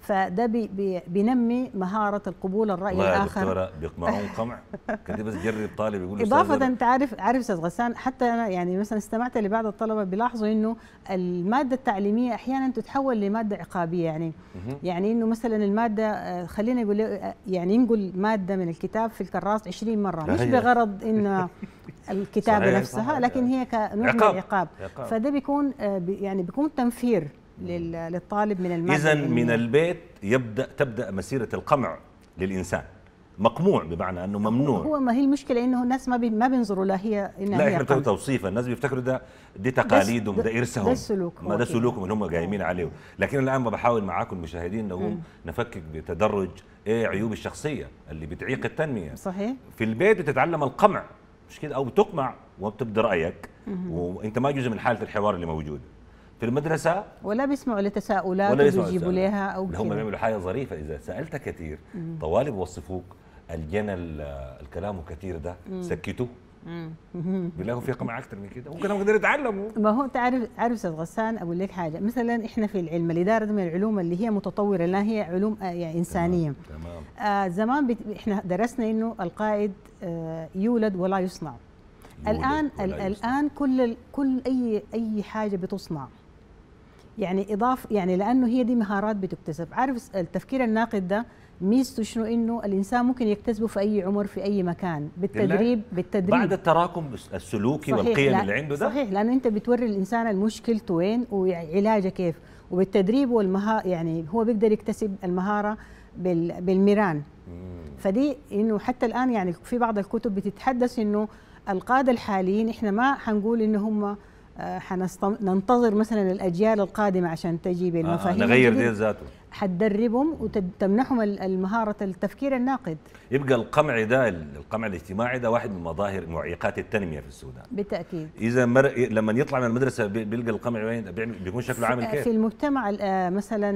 [SPEAKER 1] فده بي بي بينمي مهاره القبول الراي الله الاخر دكتوره بيقمعون
[SPEAKER 2] قمع كده بس جرب طالب يقول اضافه انت
[SPEAKER 1] عارف عارف استاذ غسان حتى انا يعني مثلا استمعت لبعض الطلبه بيلاحظوا انه الماده التعليميه احيانا تتحول لماده عقابيه يعني يعني انه مثلا الماده آه، خلينا نقول آه، يعني ينقل ماده من الكتاب في الكراس 20 مره مش بغرض ان الكتابه نفسها لكن هي كنوع من العقاب فده بيكون آه، يعني بيكون تنفير للطالب من المادة إذا من
[SPEAKER 2] البيت يبدأ تبدأ مسيرة القمع للإنسان مقموع بمعنى انه ممنوع هو
[SPEAKER 1] ما هي المشكله انه الناس ما ما بينظروا لها هي انها لا هي احنا بنفتكر
[SPEAKER 2] توصيفا الناس بيفتكروا ده دي تقاليدهم ده ارثهم ده سلوكهم ما ده سلوكهم اللي هم قايمين عليه لكن الان ما بحاول معاكم المشاهدين نقوم نفكك بتدرج ايه عيوب الشخصيه اللي بتعيق التنميه صحيح في البيت بتتعلم القمع مش كده او بتقمع وبتبدي رايك وانت ما جزء من حاله الحوار اللي موجوده في المدرسه
[SPEAKER 1] ولا بيسمعوا لتساؤلات ولا بيجيبوا لها او كده هم بيعملوا
[SPEAKER 2] حاجه ظريفه اذا سالت كثير طوالب بوصفوك الجنى الكلام كثير ده سكته بالله في قمع اكثر من كده ممكن
[SPEAKER 1] اقدر اتعلمه ما هو انت عارف عارف استاذ غسان اقول لك حاجه مثلا احنا في العلم الاداره من العلوم اللي هي متطوره لا هي علوم آه، يعني انسانيه تمام, تمام. آه زمان بت... احنا درسنا انه القائد آه يولد ولا يصنع الان الان كل كل اي اي حاجه بتصنع يعني اضافه يعني لانه هي دي مهارات بتكتسب عارف التفكير الناقد ده ميزته شنو انه الانسان ممكن يكتسبه في اي عمر في اي مكان بالتدريب بالتدريب بعد
[SPEAKER 2] التراكم السلوكي صحيح والقيم اللي عنده ده صحيح
[SPEAKER 1] لانه انت بتوري الانسان مشكلته وين وعلاجه كيف وبالتدريب والمها يعني هو بيقدر يكتسب المهاره بالميران فدي انه حتى الان يعني في بعض الكتب بتتحدث انه القاده الحاليين احنا ما حنقول ان هم آه، حننتظر مثلا الاجيال القادمه عشان تجي بالمفاهيم آه, آه، نغير ديل ذاته حتدربهم وتمنحهم المهاره التفكير الناقد
[SPEAKER 2] يبقى القمع ده القمع الاجتماعي ده واحد من مظاهر معيقات التنميه في السودان بالتاكيد اذا مر... لما يطلع من المدرسه بيلقى القمع وين بيكون شكله عامل كيف في
[SPEAKER 1] المجتمع آه، مثلا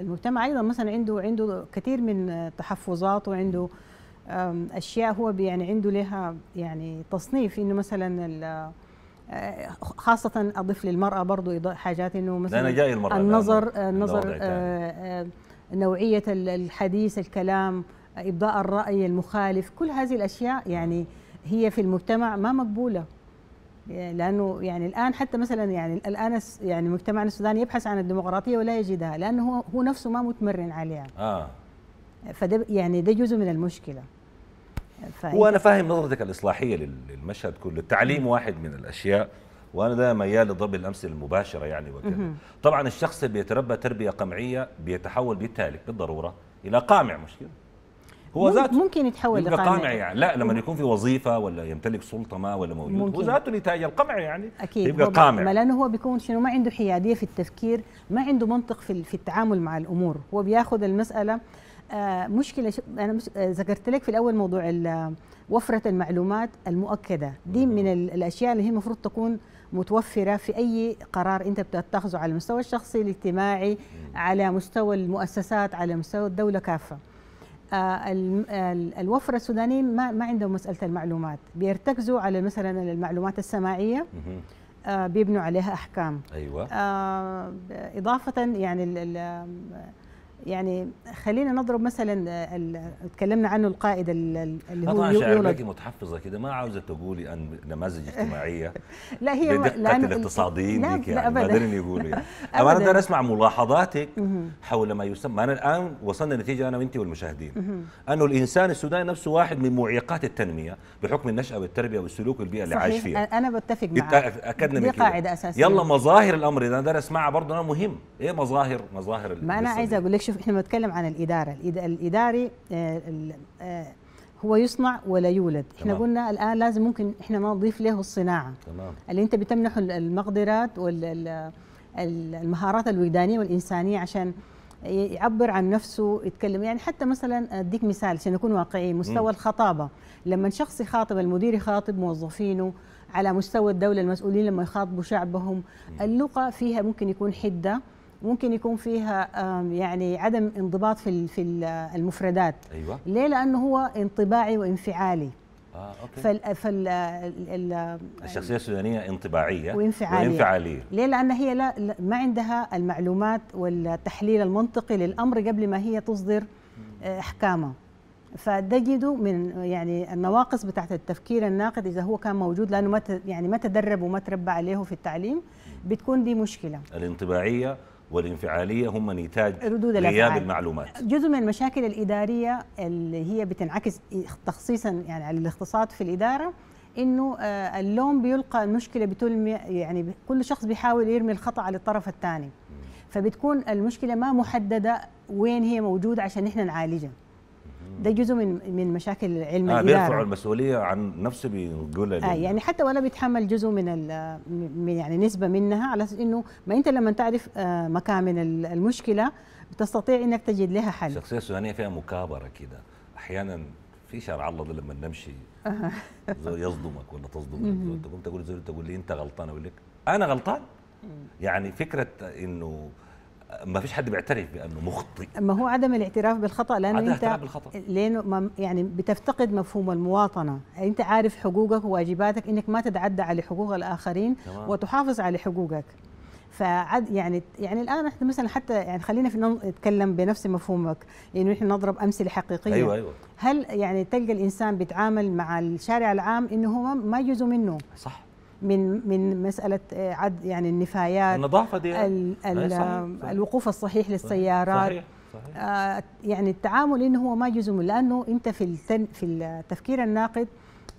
[SPEAKER 1] المجتمع ايضا مثلا عنده عنده كثير من تحفظات وعنده اشياء هو يعني عنده لها يعني تصنيف انه مثلا خاصة أضيف للمرأة برضو حاجات إنه مثلا أنا جاي المرأة النظر النظر آه، آه، نوعية الحديث الكلام إبداء الرأي المخالف كل هذه الأشياء يعني هي في المجتمع ما مقبولة لانه يعني الان حتى مثلا يعني الان يعني مجتمعنا السوداني يبحث عن الديمقراطيه ولا يجدها لانه هو, هو نفسه ما متمرن عليها اه فده يعني ده جزء من المشكله وانا
[SPEAKER 2] فاهم نظرتك الاصلاحيه للمشهد كله التعليم واحد من الاشياء وانا ده ميال لضرب الامثله المباشره يعني وكذا طبعا الشخص اللي بيتربى تربيه قمعيه بيتحول بالتالي بالضروره الى قامع مش كده
[SPEAKER 1] هو ذاته ممكن يتحول الى قامع يعني لا
[SPEAKER 2] لما يكون في وظيفه ولا يمتلك سلطه ما ولا موجود ممكن. هو ذاته نتاج
[SPEAKER 1] القمع يعني اكيد يبقى قامع ما لانه هو بيكون شنو ما عنده حياديه في التفكير ما عنده منطق في التعامل مع الامور هو بياخذ المساله آه، مشكله انا آه، ذكرت لك في الاول موضوع وفره المعلومات المؤكده دي من الاشياء اللي هي المفروض تكون متوفره في اي قرار انت بتتخذه على المستوى الشخصي الاجتماعي على مستوى المؤسسات على مستوى الدوله كافه آه، الوفره السودانيين ما ما عندهم مساله المعلومات بيرتكزوا على مثلا المعلومات السماعيه بيبنوا عليها احكام ايوه اضافه يعني يعني خلينا نضرب مثلا آه، اتكلمنا عنه القائد اللي هو طبعا شاعرك
[SPEAKER 2] متحفظه كده ما عاوزه تقولي عن نماذج اجتماعيه
[SPEAKER 1] لا هي لأن الاقتصاديين لا, لا يعني بعدين
[SPEAKER 2] يقولوا يعني انا بدي اسمع ملاحظاتك حول ما يسمى انا الان وصلنا نتيجه انا وانت والمشاهدين انه الانسان السوداني نفسه واحد من معيقات التنميه بحكم النشاه والتربيه والسلوك والبيئه اللي عايش فيها
[SPEAKER 1] انا بتفق معك
[SPEAKER 2] اكدنا من قاعده اساسيه يلا مظاهر الامر اذا بدي اسمعها برضه انا مهم ايه مظاهر مظاهر ما انا عايزه
[SPEAKER 1] اقول لك شوف احنا بنتكلم عن الاداره الاداري آه، آه، هو يصنع ولا يولد احنا تمام. قلنا الان لازم ممكن احنا ما نضيف له الصناعه تمام. اللي انت بتمنحه المقدرات والمهارات الوجدانيه والانسانيه عشان يعبر عن نفسه يتكلم يعني حتى مثلا اديك مثال عشان نكون واقعيين مستوى م. الخطابه لما شخص يخاطب المدير يخاطب موظفينه على مستوى الدوله المسؤولين لما يخاطبوا شعبهم اللغه فيها ممكن يكون حده ممكن يكون فيها يعني عدم انضباط في في آه، المفردات أيوة. ليه لانه هو انطباعي وانفعالي آه، أوكي. فال فال آه، آه،
[SPEAKER 2] الشخصيه السودانيه انطباعيه وانفعاليه, وانفعاليه.
[SPEAKER 1] ليه لان هي لا, ما عندها المعلومات والتحليل المنطقي للامر قبل ما هي تصدر احكامها فتجده من يعني النواقص بتاعت التفكير الناقد اذا هو كان موجود لانه ما يعني ما تدرب وما تربى عليه في التعليم بتكون دي مشكله
[SPEAKER 2] الانطباعيه والانفعالية هم نتاج غياب المعلومات
[SPEAKER 1] جزء من المشاكل الإدارية اللي هي بتنعكس تخصيصا يعني على الاختصاص في الإدارة انه آه، اللوم بيلقى المشكله بتلم يعني كل شخص بيحاول يرمي الخطا على الطرف الثاني فبتكون المشكله ما محدده وين هي موجوده عشان احنا نعالجها ده جزء من من مشاكل علم آه الاداره بيرفعوا
[SPEAKER 2] المسؤوليه عن نفسه بيقول آه
[SPEAKER 1] يعني حتى ولا بيتحمل جزء من من يعني نسبه منها على اساس انه ما انت لما تعرف آه، مكامن المشكله تستطيع انك تجد لها حل الشخصيه
[SPEAKER 2] السودانيه فيها مكابره كده احيانا في شرع الله ده لما نمشي يصدمك ولا تصدمك تقوم تقول تقول لي انت غلطان اقول لك انا غلطان يعني فكره انه ما فيش حد بيعترف بانه مخطئ
[SPEAKER 1] ما هو عدم الاعتراف بالخطا لانه عدم انت بالخطأ. لانه يعني بتفتقد مفهوم المواطنه انت عارف حقوقك وواجباتك انك ما تتعدى على حقوق الاخرين تمام. وتحافظ على حقوقك فعد يعني يعني الان احنا مثلا حتى يعني خلينا في نتكلم بنفس مفهومك يعني نحن نضرب امثله حقيقيه ايوه ايوه هل يعني تلقى الانسان بيتعامل مع الشارع العام انه هو ما جزء منه صح من من مساله آه، عد يعني النفايات النظافه دي إيه، صحيح. الوقوف الصحيح للسيارات صحيح. صحيح. آه يعني التعامل انه هو ما جزم لانه انت في التن في التفكير الناقد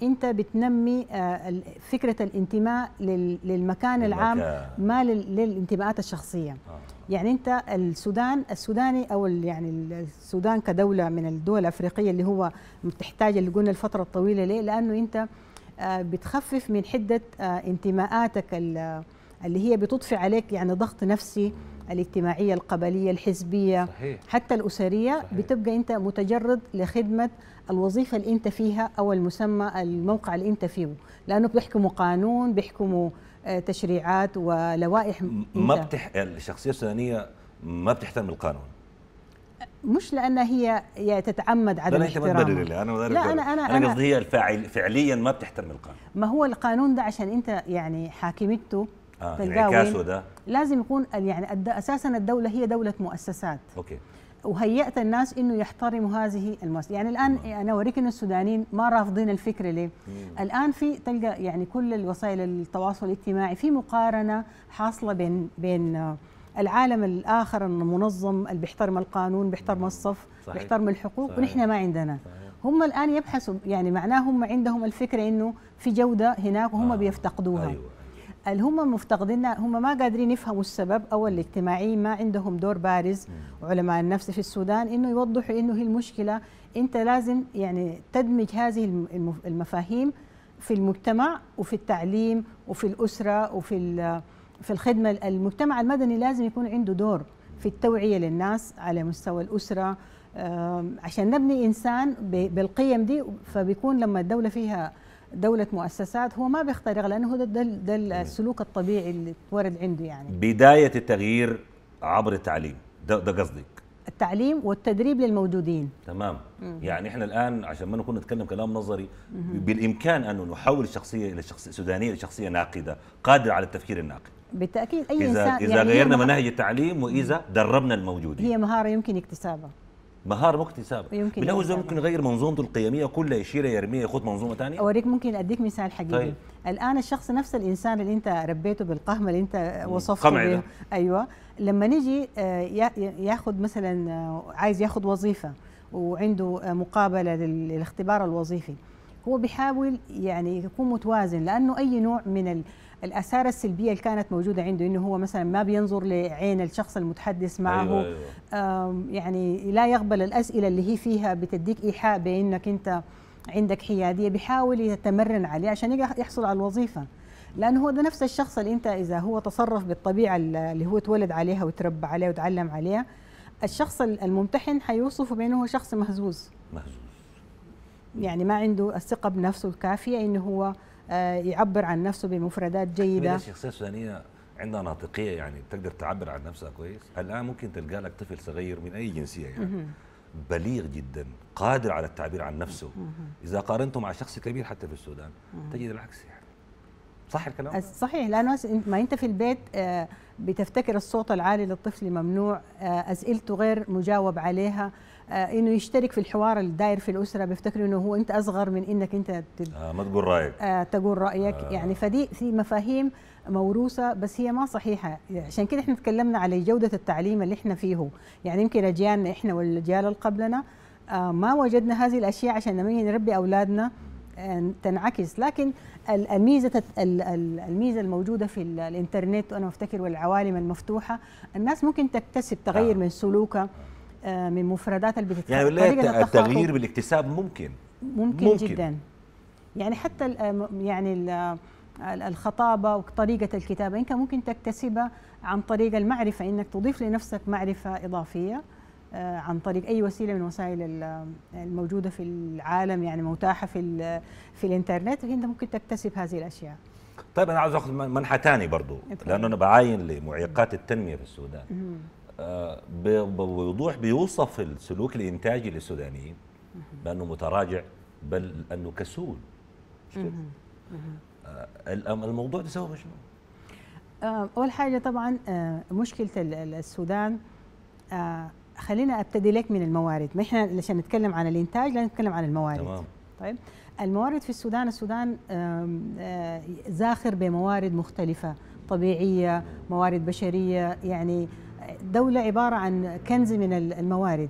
[SPEAKER 1] انت بتنمي آه فكره الانتماء للمكان العام ما للانتماءات الشخصيه آه. يعني انت السودان السوداني او يعني السودان كدوله من الدول الافريقيه اللي هو تحتاج اللي قلنا الفتره الطويله ليه لانه انت آه، بتخفف من حده آه، انتماءاتك اللي هي بتضفي عليك يعني ضغط نفسي الاجتماعيه القبليه الحزبيه صحيح. حتى الاسريه صحيح. بتبقى انت متجرد لخدمه الوظيفه اللي انت فيها او المسمى الموقع اللي انت فيه لانه بيحكموا قانون بيحكموا آه، تشريعات ولوائح ما
[SPEAKER 2] بتح الشخصيه يعني السودانيه ما بتحترم القانون
[SPEAKER 1] مش لان هي يعني تتعمد عدم لا ما انا لا انا انا انا قصدي
[SPEAKER 2] هي الفاعل فعليا ما بتحترم القانون
[SPEAKER 1] ما هو القانون ده عشان انت يعني حاكمته آه يعني انعكاسه ده لازم يكون يعني اساسا الدوله هي دوله مؤسسات اوكي وهيأت الناس انه يحترموا هذه المؤسسات يعني الان مم. انا اوريك انه السودانيين ما رافضين الفكره ليه مم. الان في تلقى يعني كل الوسائل التواصل الاجتماعي في مقارنه حاصله بين بين العالم الاخر المنظم اللي بيحترم القانون بيحترم الصف صحيح. بيحترم الحقوق صحيح. ونحن ما عندنا صحيح. هم الان يبحثوا يعني معناه هم عندهم الفكره انه في جوده هناك وهم آه. بيفتقدوها أيوة. اللي هم مفتقدينها هم ما قادرين يفهموا السبب او الاجتماعيين ما عندهم دور بارز علماء النفس في السودان انه يوضحوا انه هي المشكله انت لازم يعني تدمج هذه المفاهيم في المجتمع وفي التعليم وفي الاسره وفي في الخدمه المجتمع المدني لازم يكون عنده دور في التوعيه للناس على مستوى الاسره عشان نبني انسان بالقيم دي فبيكون لما الدوله فيها دولة مؤسسات هو ما بيخترق لأنه ده, ده, السلوك الطبيعي اللي ورد عنده يعني
[SPEAKER 2] بداية التغيير عبر التعليم ده, ده قصدك
[SPEAKER 1] التعليم والتدريب للموجودين تمام مم. يعني
[SPEAKER 2] احنا الان عشان ما نكون نتكلم كلام نظري مم. بالامكان ان نحول الشخصيه الى شخصيه سودانيه لشخصيه ناقده قادره على التفكير الناقد
[SPEAKER 1] بالتاكيد اي إذا انسان اذا يعني غيرنا مناهج
[SPEAKER 2] التعليم واذا دربنا الموجودين
[SPEAKER 1] هي مهاره يمكن اكتسابها
[SPEAKER 2] مهارة ممكن اكتسابها
[SPEAKER 1] يمكن بالاول ممكن
[SPEAKER 2] يغير منظومته القيميه كلها يشيلها يرميها ياخذ منظومه ثانيه اوريك
[SPEAKER 1] ممكن اديك مثال حقيقي طيب. الان الشخص نفس الانسان اللي انت ربيته بالقهمه اللي انت وصفته قمع ده. ايوه لما نجي آه، ياخذ مثلا آه، عايز ياخذ وظيفه وعنده آه، مقابله للاختبار الوظيفي هو بيحاول يعني يكون متوازن لانه اي نوع من الاثار السلبيه اللي كانت موجوده عنده انه هو مثلا ما بينظر لعين الشخص المتحدث أيوة، معه أيوة أيوة. يعني لا يقبل الاسئله اللي هي فيها بتديك ايحاء بانك انت عندك حياديه بيحاول يتمرن عليه عشان يحصل على الوظيفه لانه هو ده نفس الشخص اللي انت اذا هو تصرف بالطبيعه اللي هو اتولد عليها وتربى عليها وتعلم عليها الشخص الممتحن حيوصفه بانه هو شخص مهزوز مهزوز يعني ما عنده الثقه بنفسه الكافيه انه هو آه، يعبر عن نفسه بمفردات جيده
[SPEAKER 2] الشخصيه السودانيه عندها ناطقيه يعني بتقدر تعبر عن نفسها كويس الان ممكن تلقى لك طفل صغير من اي جنسيه يعني بليغ جدا قادر على التعبير عن نفسه اذا قارنته مع شخص كبير حتى في السودان تجد
[SPEAKER 1] العكس يعني صح الكلام صحيح لانه ما انت في البيت آه، بتفتكر الصوت العالي للطفل ممنوع آه، اسئلته غير مجاوب عليها آه، انه يشترك في الحوار الداير في الاسره بيفتكروا انه هو انت اصغر من انك انت تد... آه
[SPEAKER 2] ما تقول رايك
[SPEAKER 1] آه تقول رايك آه. يعني فدي في مفاهيم موروثه بس هي ما صحيحه عشان كده احنا تكلمنا على جوده التعليم اللي احنا فيه يعني يمكن اجيالنا احنا والاجيال اللي قبلنا آه ما وجدنا هذه الاشياء عشان لما نربي اولادنا آه، تنعكس لكن الميزه الميزه الموجوده في الانترنت وانا افتكر والعوالم المفتوحه الناس ممكن تكتسب تغير نعم. من سلوكها آه، من مفردات اللي بتتحرك يعني ولاية التغيير
[SPEAKER 2] بالاكتساب ممكن
[SPEAKER 1] ممكن, ممكن. جدا يعني حتى الـ آه، يعني الـ آه، الخطابه وطريقه الكتابه انت ممكن تكتسبها عن طريق المعرفه انك تضيف لنفسك معرفه اضافيه عن طريق اي وسيله من وسائل الموجوده في العالم يعني متاحه في في الانترنت انت ممكن تكتسب هذه الاشياء
[SPEAKER 2] طيب انا عاوز اخذ منحى ثاني برضه لانه انا بعاين لمعيقات التنميه في السودان آه، بوضوح بيوصف السلوك الانتاجي للسودانيين بانه متراجع بل انه كسول
[SPEAKER 1] آه،
[SPEAKER 2] الموضوع ده شنو؟
[SPEAKER 1] آه، اول حاجه طبعا مشكله السودان خلينا ابتدي لك من الموارد ما احنا عشان نتكلم عن الانتاج لا نتكلم عن الموارد تمام. طيب الموارد في السودان السودان زاخر بموارد مختلفه طبيعيه موارد بشريه يعني دولة عبارة عن كنز من الموارد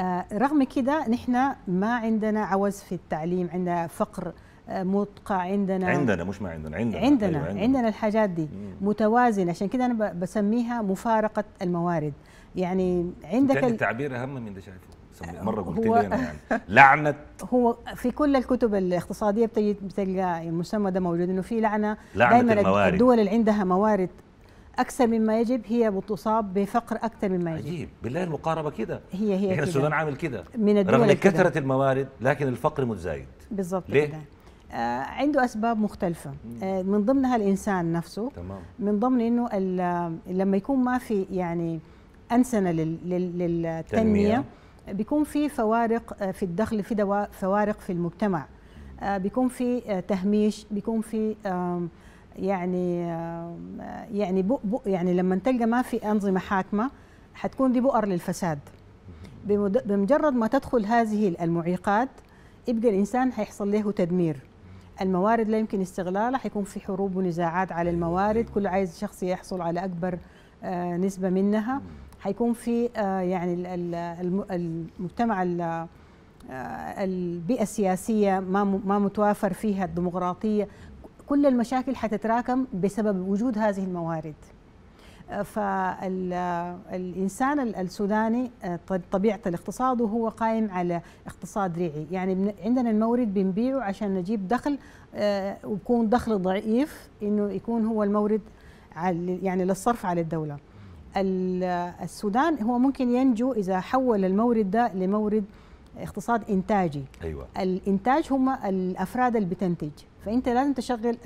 [SPEAKER 1] آه، رغم كده نحن ما عندنا عوز في التعليم عندنا فقر آه، متقع عندنا عندنا مش
[SPEAKER 2] ما عندنا عندنا عندنا, أيوة عندنا, عندنا
[SPEAKER 1] الحاجات دي متوازنة عشان كده أنا بسميها مفارقة الموارد يعني عندك يعني
[SPEAKER 2] التعبير أهم من ده شايفه آه، مره قلت لي انا يعني لعنه
[SPEAKER 1] هو في كل الكتب الاقتصاديه بتلقى المسمى ده موجود انه في لعنه, لعنة دائما الدول اللي عندها موارد اكثر مما يجب هي بتصاب بفقر اكثر مما يجب عجيب
[SPEAKER 2] بالله المقاربه كده هي هي احنا السودان عامل كده من الدول رغم كثره الموارد لكن الفقر متزايد
[SPEAKER 1] بالضبط ليه؟ كده. آه عنده اسباب مختلفه آه من ضمنها الانسان نفسه تمام. من ضمن انه لما يكون ما في يعني انسنه للتنميه بيكون في فوارق آه، في الدخل في فوارق في المجتمع آه، بيكون في آه، تهميش بيكون في يعني يعني بؤ يعني لما تلقى ما في انظمه حاكمه حتكون دي بؤر للفساد بمجرد ما تدخل هذه المعيقات يبقى الانسان حيحصل له تدمير الموارد لا يمكن استغلالها حيكون في حروب ونزاعات على الموارد كل عايز شخص يحصل على اكبر آه، نسبه منها حيكون في آه، يعني المجتمع آه، البيئه السياسيه ما ما متوافر فيها الديمقراطيه كل المشاكل حتتراكم بسبب وجود هذه الموارد آه، فالإنسان آه، السوداني آه، طبيعة الاقتصاد هو قائم على اقتصاد ريعي يعني عندنا المورد بنبيعه عشان نجيب دخل ويكون دخل ضعيف إنه يكون هو المورد يعني للصرف على الدولة السودان هو ممكن ينجو إذا حول المورد ده لمورد اقتصاد انتاجي أيوة. الانتاج هم الافراد اللي بتنتج فانت لازم تشغل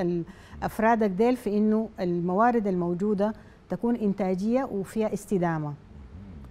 [SPEAKER 1] افرادك ديل في انه الموارد الموجوده تكون انتاجيه وفيها استدامه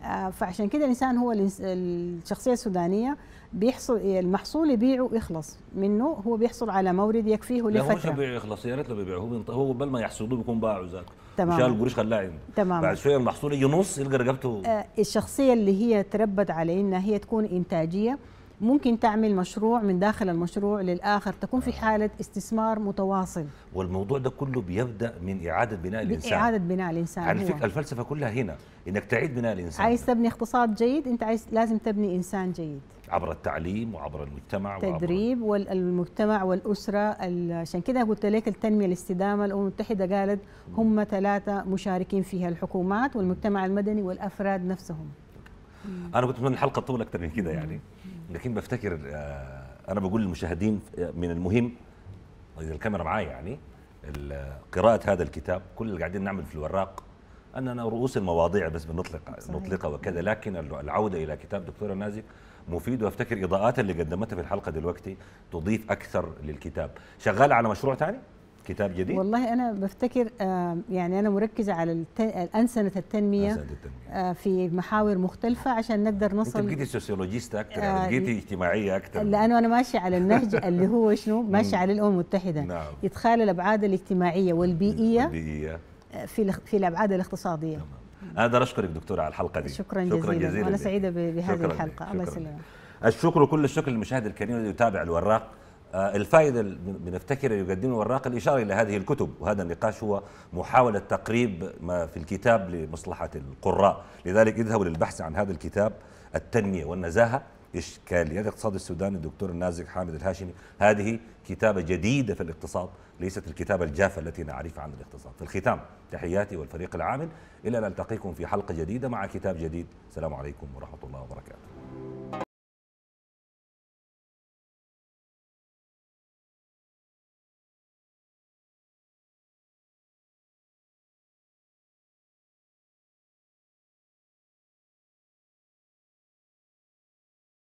[SPEAKER 1] آه، فعشان كده الانسان هو الشخصيه السودانيه بيحصل المحصول يبيعه ويخلص منه هو بيحصل على مورد يكفيه لفتره لا هو مش بيبيعه
[SPEAKER 2] يخلص يا ريت لو بيبيعه هو بل ما يحصدوه بيكون باعه ذاته تمام مش الجروش خلاها عنده تمام بعد شويه المحصول يجي نص يلقى رقبته
[SPEAKER 1] آه الشخصيه اللي هي تربت على انها هي تكون انتاجيه ممكن تعمل مشروع من داخل المشروع للآخر تكون في حالة استثمار متواصل
[SPEAKER 2] والموضوع ده كله بيبدأ من إعادة بناء الإنسان إعادة
[SPEAKER 1] بناء الإنسان على فكرة
[SPEAKER 2] الفلسفة كلها هنا إنك تعيد بناء الإنسان
[SPEAKER 1] عايز تبني اقتصاد جيد أنت عايز لازم تبني إنسان جيد
[SPEAKER 2] عبر التعليم وعبر المجتمع تدريب
[SPEAKER 1] والمجتمع والأسرة عشان كده قلت لك التنمية الاستدامة الأمم المتحدة قالت هم ثلاثة مشاركين فيها الحكومات والمجتمع المدني والأفراد نفسهم
[SPEAKER 2] أنا كنت من الحلقة طول أكثر من كده يعني لكن بفتكر آه، أنا بقول للمشاهدين من المهم إذا الكاميرا معايا يعني قراءة هذا الكتاب كل اللي قاعدين نعمل في الوراق أننا رؤوس المواضيع بس بنطلق نطلقها وكذا لكن العودة إلى كتاب دكتورة نازك مفيد وافتكر اضاءات اللي قدمتها في الحلقه دلوقتي تضيف اكثر للكتاب شغال على مشروع ثاني كتاب جديد
[SPEAKER 1] والله انا بفتكر آه، يعني انا مركزه على الانسنه انسنه التنميه, أنسنة التنمية. آه، في محاور مختلفه عشان نقدر نصل انت بقيتي
[SPEAKER 2] سوسيولوجيست اكثر آه اجتماعيه اكثر لانه
[SPEAKER 1] انا ماشي على النهج اللي هو شنو ماشي على الامم المتحده نعم. ادخال الابعاد الاجتماعيه والبيئيه, في في الابعاد الاقتصاديه تمام.
[SPEAKER 2] اقدر اشكرك دكتوره على الحلقه دي شكرا, شكرا جزيلا, جزيلا وانا سعيده بهذه الحلقه الله يسلمك الشكر كل الشكر للمشاهد الكريم الذي يتابع الوراق آه، الفائدة بنفتكر يقدمه الوراق الإشارة إلى هذه الكتب وهذا النقاش هو محاولة تقريب ما في الكتاب لمصلحة القراء لذلك اذهبوا للبحث عن هذا الكتاب التنمية والنزاهة إشكاليات الاقتصاد السوداني الدكتور النازك حامد الهاشمي هذه كتابة جديدة في الاقتصاد ليست الكتابة الجافة التي نعرفها عن الاقتصاد في الختام تحياتي والفريق العامل إلى أن
[SPEAKER 1] ألتقيكم في حلقة جديدة مع كتاب جديد السلام عليكم ورحمة الله وبركاته